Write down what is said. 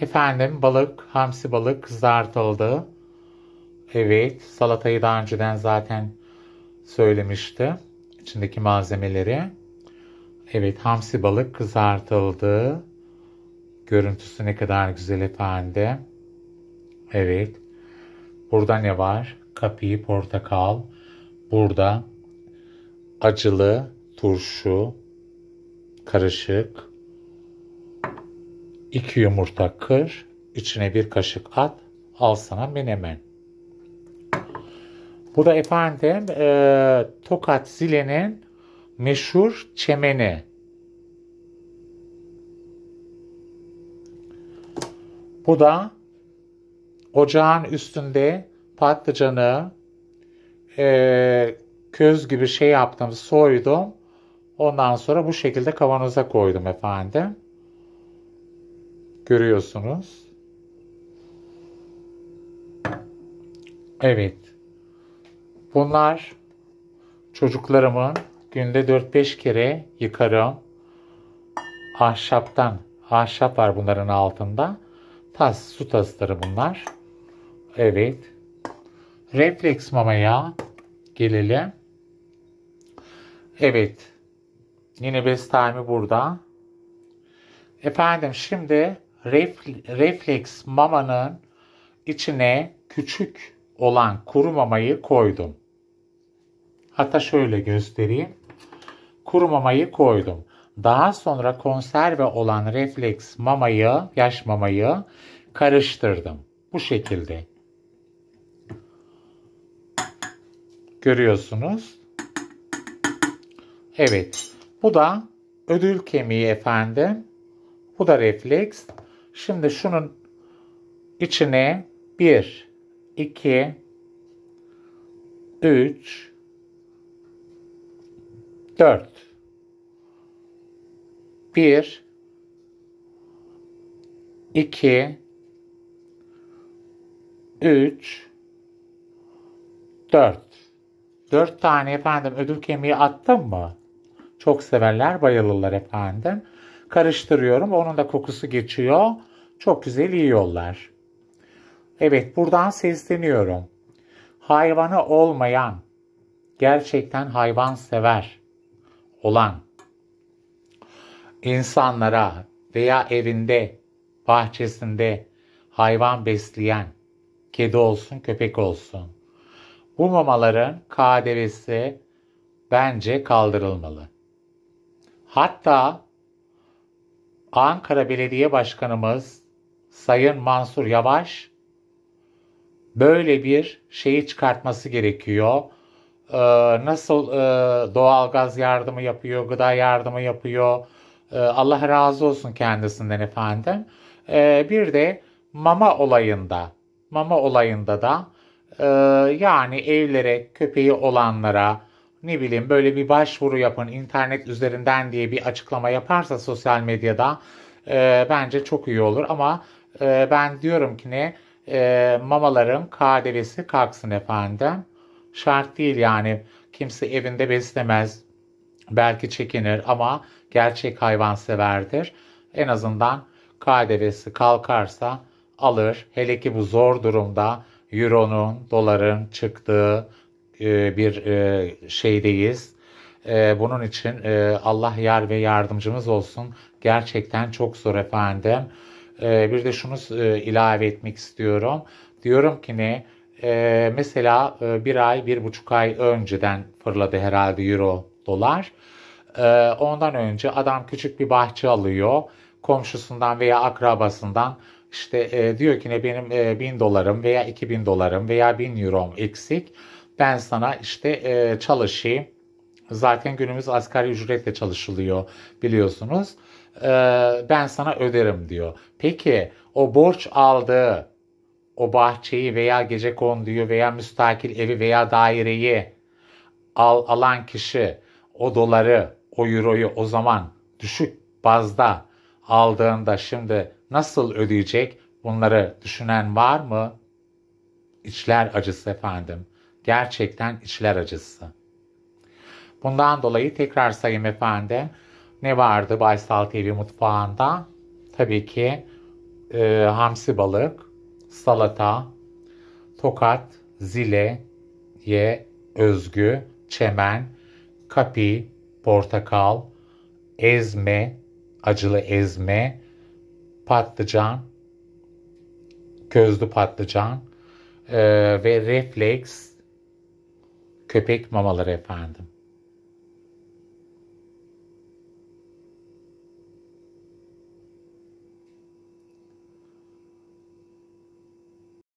Efendim balık, hamsi balık kızartıldı. Evet, salatayı daha önceden zaten söylemişti. İçindeki malzemeleri. Evet, hamsi balık kızartıldı. Görüntüsü ne kadar güzel efendim. Evet. Burada ne var? Kapi, portakal. Burada acılı turşu karışık 2 yumurta kır, içine bir kaşık at, al sana menemen. Bu da efendim e, Tokat Zile'nin meşhur çemeni. Bu da ocağın üstünde patlıcanı e, köz gibi şey yaptım, soydum. Ondan sonra bu şekilde kavanoza koydum efendim görüyorsunuz. Evet. Bunlar çocuklarımın günde 4-5 kere yıkarım. Ahşaptan. Ahşap var bunların altında. Tas, su tasları bunlar. Evet. Refleks mamaya gelelim. Evet. Yine bestami burada. Efendim şimdi refleks mamanın içine küçük olan kuru mamayı koydum. Hatta şöyle göstereyim. Kuru mamayı koydum. Daha sonra konserve olan refleks mamayı, yaş mamayı karıştırdım. Bu şekilde. Görüyorsunuz. Evet. Bu da ödül kemiği efendim. Bu da refleks. Şimdi şunun içine 1, 2, 3, 4, 1, 2, 3, 4. 4 tane efendim ödül kemiği attım mı? Çok severler, bayılırlar efendim. Karıştırıyorum. Onun da kokusu geçiyor. Çok güzel iyi yollar. Evet buradan sesleniyorum. Hayvanı olmayan, gerçekten hayvan sever olan insanlara veya evinde, bahçesinde hayvan besleyen, kedi olsun, köpek olsun. Bu mamaların KDV'si bence kaldırılmalı. Hatta Ankara Belediye Başkanımız Sayın Mansur Yavaş böyle bir şeyi çıkartması gerekiyor. Ee, nasıl e, doğalgaz yardımı yapıyor, gıda yardımı yapıyor. Ee, Allah razı olsun kendisinden efendim. Ee, bir de mama olayında, mama olayında da e, yani evlere köpeği olanlara ne bileyim böyle bir başvuru yapın internet üzerinden diye bir açıklama yaparsa sosyal medyada e, bence çok iyi olur ama e, ben diyorum ki ne e, ee, mamaların KDV'si kalksın efendim. Şart değil yani kimse evinde beslemez belki çekinir ama gerçek hayvanseverdir. En azından KDV'si kalkarsa alır. Hele ki bu zor durumda euronun, doların çıktığı e, bir e, şeydeyiz. E, bunun için e, Allah yar ve yardımcımız olsun. Gerçekten çok zor efendim. E, bir de şunu e, ilave etmek istiyorum. Diyorum ki ne? E, mesela e, bir ay, bir buçuk ay önceden fırladı herhalde euro dolar. E, ondan önce adam küçük bir bahçe alıyor. Komşusundan veya akrabasından işte e, diyor ki ne benim e, 1000 dolarım veya 2000 dolarım veya 1000 eurom eksik. Ben sana işte e, çalışayım. Zaten günümüz asgari ücretle çalışılıyor biliyorsunuz e, ben sana öderim diyor. Peki o borç aldığı o bahçeyi veya gece konduyu veya müstakil evi veya daireyi al, alan kişi o doları, o euroyu o zaman düşük bazda aldığında şimdi nasıl ödeyecek? Bunları düşünen var mı? İçler acısı efendim. Gerçekten içler acısı. Bundan dolayı tekrar sayayım efendim ne vardı Baysal TV mutfağında? Tabii ki e, hamsi balık, salata, tokat, zile, ye, özgü, çemen, kapi, portakal, ezme, acılı ezme, patlıcan, közlü patlıcan e, ve refleks köpek mamaları efendim.